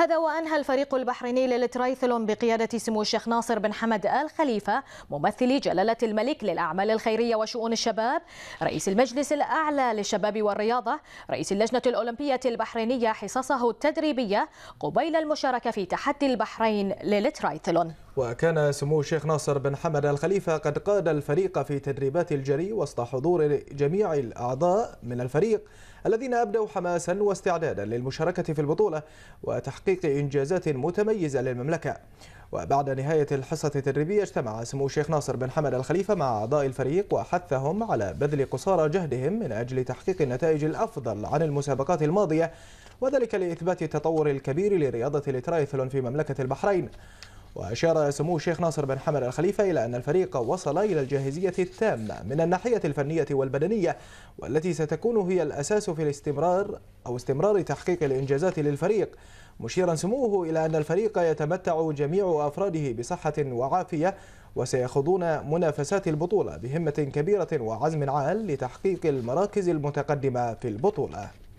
هذا وأنهى الفريق البحريني للترايثلون بقيادة سمو الشيخ ناصر بن حمد آل خليفة ممثلي جلالة الملك للأعمال الخيرية وشؤون الشباب رئيس المجلس الأعلى للشباب والرياضة رئيس اللجنة الأولمبية البحرينية حصصه التدريبية قبيل المشاركة في تحدي البحرين للترايثلون وكان سمو الشيخ ناصر بن حمد الخليفة قد قاد الفريق في تدريبات الجري وسط حضور جميع الأعضاء من الفريق الذين أبدوا حماسا واستعدادا للمشاركة في البطولة وتحقيق إنجازات متميزة للمملكة وبعد نهاية الحصة التدريبية اجتمع سمو الشيخ ناصر بن حمد الخليفة مع أعضاء الفريق وحثهم على بذل قصارى جهدهم من أجل تحقيق النتائج الأفضل عن المسابقات الماضية وذلك لإثبات التطور الكبير لرياضة الترايثلون في مملكة البحرين وأشار سمو الشيخ ناصر بن حمر الخليفة إلى أن الفريق وصل إلى الجاهزية التامة من الناحية الفنية والبدنية والتي ستكون هي الأساس في الاستمرار أو استمرار تحقيق الإنجازات للفريق مشيرا سموه إلى أن الفريق يتمتع جميع أفراده بصحة وعافية وسيخوضون منافسات البطولة بهمة كبيرة وعزم عال لتحقيق المراكز المتقدمة في البطولة